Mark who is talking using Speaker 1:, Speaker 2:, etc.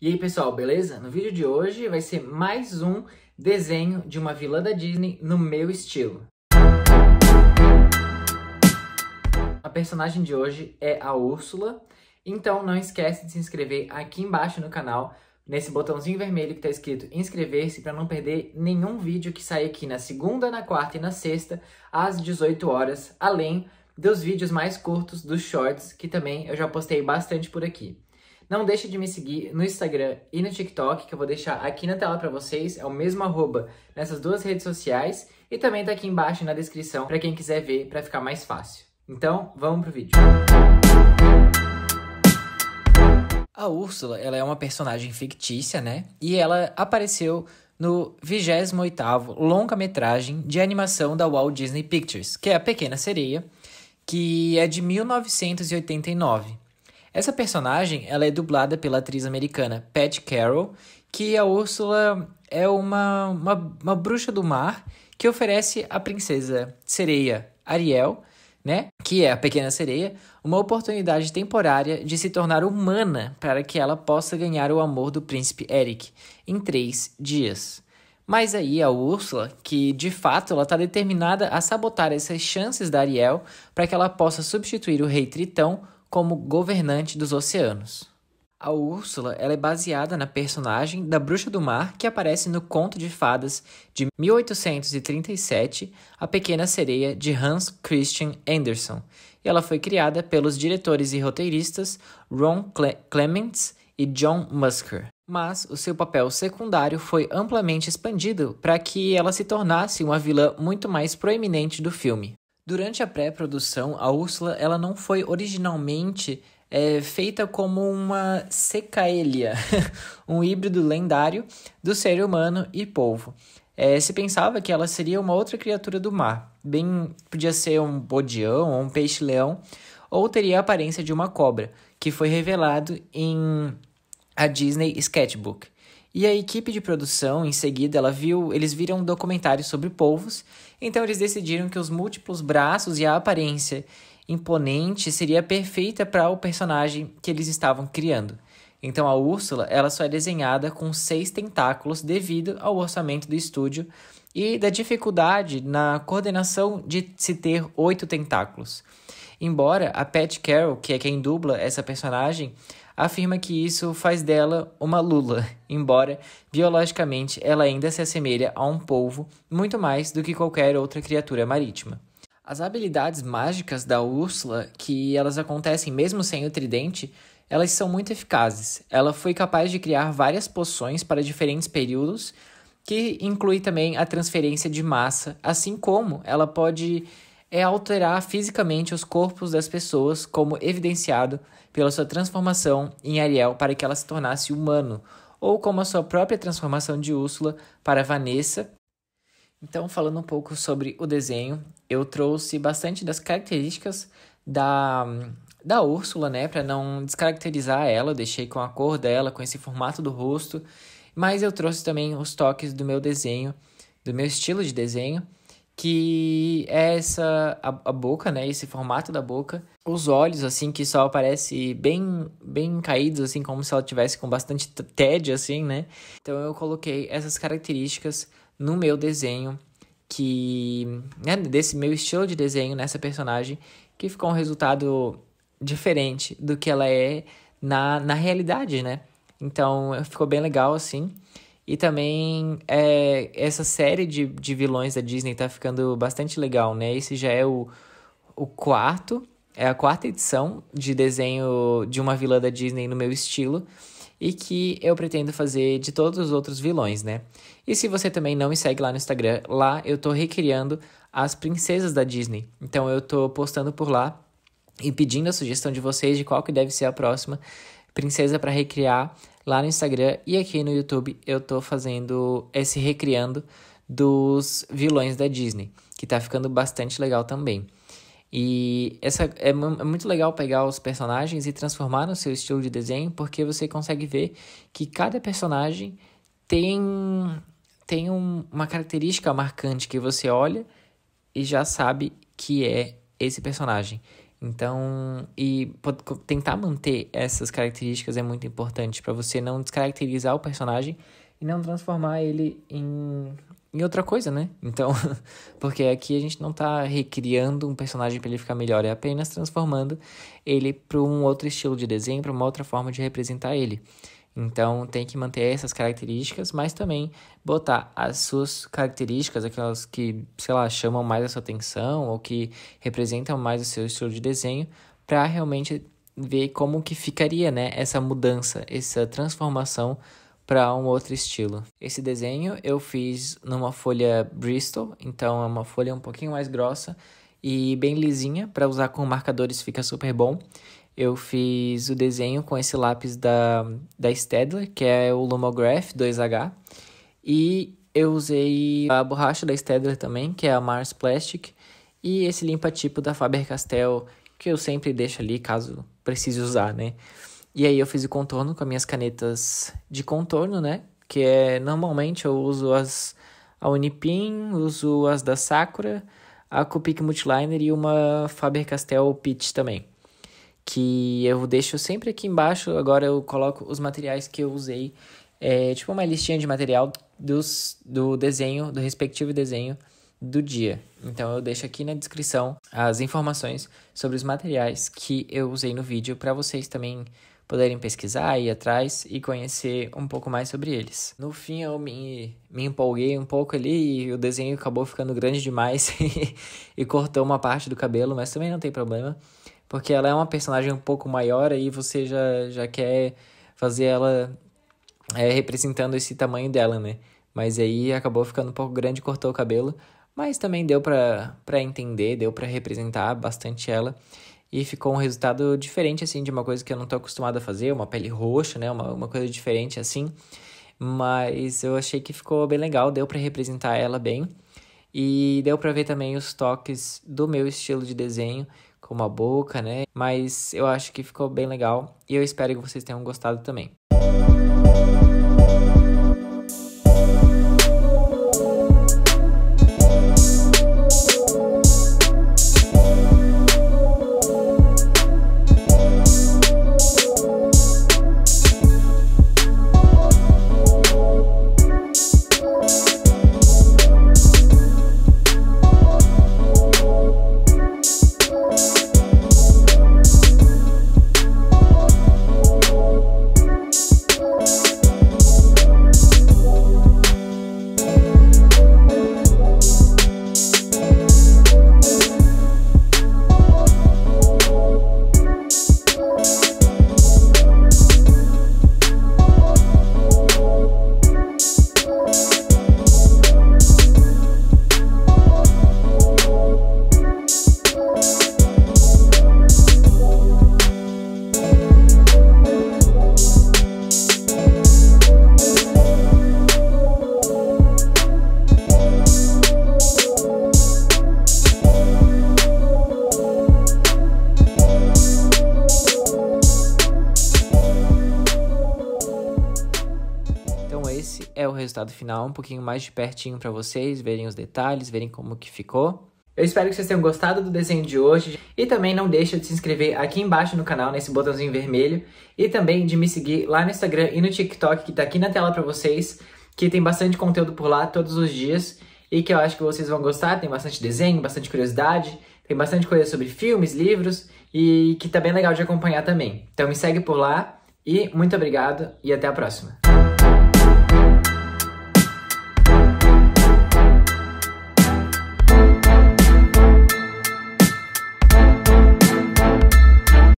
Speaker 1: E aí pessoal, beleza? No vídeo de hoje vai ser mais um desenho de uma vilã da Disney no meu estilo. A personagem de hoje é a Úrsula, então não esquece de se inscrever aqui embaixo no canal, nesse botãozinho vermelho que está escrito inscrever-se para não perder nenhum vídeo que sai aqui na segunda, na quarta e na sexta, às 18 horas, além dos vídeos mais curtos, dos shorts, que também eu já postei bastante por aqui. Não deixe de me seguir no Instagram e no TikTok, que eu vou deixar aqui na tela para vocês, é o mesmo arroba nessas duas redes sociais e também tá aqui embaixo na descrição para quem quiser ver para ficar mais fácil. Então, vamos pro vídeo. A Úrsula, ela é uma personagem fictícia, né? E ela apareceu no 28º longa-metragem de animação da Walt Disney Pictures, que é A Pequena Sereia, que é de 1989. Essa personagem ela é dublada pela atriz americana Pat Carroll, que a Úrsula é uma, uma, uma bruxa do mar que oferece à princesa sereia Ariel, né, que é a pequena sereia, uma oportunidade temporária de se tornar humana para que ela possa ganhar o amor do príncipe Eric em três dias. Mas aí a Úrsula, que de fato ela está determinada a sabotar essas chances da Ariel para que ela possa substituir o rei Tritão como governante dos oceanos. A Úrsula ela é baseada na personagem da Bruxa do Mar que aparece no Conto de Fadas de 1837, A Pequena Sereia, de Hans Christian Andersen, e ela foi criada pelos diretores e roteiristas Ron Cle Clements e John Musker. Mas o seu papel secundário foi amplamente expandido para que ela se tornasse uma vilã muito mais proeminente do filme. Durante a pré-produção, a Úrsula ela não foi originalmente é, feita como uma secaelia, um híbrido lendário do ser humano e polvo. É, se pensava que ela seria uma outra criatura do mar, bem podia ser um bodião ou um peixe-leão, ou teria a aparência de uma cobra, que foi revelado em a Disney Sketchbook. E a equipe de produção, em seguida, ela viu, eles viram um documentário sobre polvos, então eles decidiram que os múltiplos braços e a aparência imponente seria perfeita para o personagem que eles estavam criando. Então a Úrsula, ela só é desenhada com seis tentáculos devido ao orçamento do estúdio e da dificuldade na coordenação de se ter oito tentáculos. Embora a Pat Carroll, que é quem dubla essa personagem, afirma que isso faz dela uma lula, embora biologicamente ela ainda se assemelha a um polvo muito mais do que qualquer outra criatura marítima. As habilidades mágicas da Úrsula, que elas acontecem mesmo sem o tridente, elas são muito eficazes. Ela foi capaz de criar várias poções para diferentes períodos, que inclui também a transferência de massa, assim como ela pode é alterar fisicamente os corpos das pessoas, como evidenciado pela sua transformação em Ariel para que ela se tornasse humano, ou como a sua própria transformação de Úrsula para Vanessa. Então, falando um pouco sobre o desenho, eu trouxe bastante das características da da Úrsula, né, para não descaracterizar ela, deixei com a cor dela, com esse formato do rosto, mas eu trouxe também os toques do meu desenho, do meu estilo de desenho que é essa a, a, boca, né, esse formato da boca, os olhos assim que só aparece bem bem caídos assim como se ela tivesse com bastante tédio assim, né? Então eu coloquei essas características no meu desenho que né, desse meu estilo de desenho nessa personagem que ficou um resultado diferente do que ela é na, na realidade, né? Então ficou bem legal assim. E também é, essa série de, de vilões da Disney tá ficando bastante legal, né? Esse já é o, o quarto, é a quarta edição de desenho de uma vilã da Disney no meu estilo. E que eu pretendo fazer de todos os outros vilões, né? E se você também não me segue lá no Instagram, lá eu tô recriando as princesas da Disney. Então eu tô postando por lá e pedindo a sugestão de vocês de qual que deve ser a próxima princesa para recriar lá no Instagram e aqui no YouTube eu tô fazendo esse recriando dos vilões da Disney, que tá ficando bastante legal também. E essa é, é muito legal pegar os personagens e transformar no seu estilo de desenho, porque você consegue ver que cada personagem tem tem um, uma característica marcante que você olha e já sabe que é esse personagem. Então, e tentar manter essas características é muito importante para você não descaracterizar o personagem e não transformar ele em, em outra coisa, né? Então, porque aqui a gente não tá recriando um personagem para ele ficar melhor, é apenas transformando ele para um outro estilo de desenho, para uma outra forma de representar ele. Então tem que manter essas características, mas também botar as suas características, aquelas que, sei lá, chamam mais a sua atenção ou que representam mais o seu estilo de desenho, para realmente ver como que ficaria, né, essa mudança, essa transformação para um outro estilo. Esse desenho eu fiz numa folha Bristol, então é uma folha um pouquinho mais grossa e bem lisinha para usar com marcadores fica super bom. Eu fiz o desenho com esse lápis da, da Stedler, que é o Lumograph 2H. E eu usei a borracha da Stedler também, que é a Mars Plastic. E esse limpa-tipo da Faber-Castell, que eu sempre deixo ali caso precise usar, né? E aí eu fiz o contorno com as minhas canetas de contorno, né? Que é, normalmente eu uso as a Unipin, uso as da Sakura, a Copic Multiliner e uma Faber-Castell Pitch também que eu deixo sempre aqui embaixo. Agora eu coloco os materiais que eu usei, é, tipo uma listinha de material dos, do desenho, do respectivo desenho do dia. Então eu deixo aqui na descrição as informações sobre os materiais que eu usei no vídeo para vocês também poderem pesquisar, ir atrás e conhecer um pouco mais sobre eles. No fim, eu me, me empolguei um pouco ali e o desenho acabou ficando grande demais e cortou uma parte do cabelo, mas também não tem problema, porque ela é uma personagem um pouco maior e você já, já quer fazer ela é, representando esse tamanho dela, né? Mas aí acabou ficando um pouco grande, e cortou o cabelo, mas também deu para entender, deu para representar bastante ela e ficou um resultado diferente, assim, de uma coisa que eu não estou acostumado a fazer, uma pele roxa, né, uma, uma coisa diferente, assim, mas eu achei que ficou bem legal, deu para representar ela bem, e deu para ver também os toques do meu estilo de desenho, como a boca, né, mas eu acho que ficou bem legal, e eu espero que vocês tenham gostado também. Música resultado final um pouquinho mais de pertinho para vocês, verem os detalhes, verem como que ficou. Eu espero que vocês tenham gostado do desenho de hoje e também não deixa de se inscrever aqui embaixo no canal, nesse botãozinho vermelho, e também de me seguir lá no Instagram e no TikTok, que tá aqui na tela para vocês, que tem bastante conteúdo por lá todos os dias e que eu acho que vocês vão gostar, tem bastante desenho, bastante curiosidade, tem bastante coisa sobre filmes, livros e que tá bem legal de acompanhar também. Então me segue por lá e muito obrigado e até a próxima.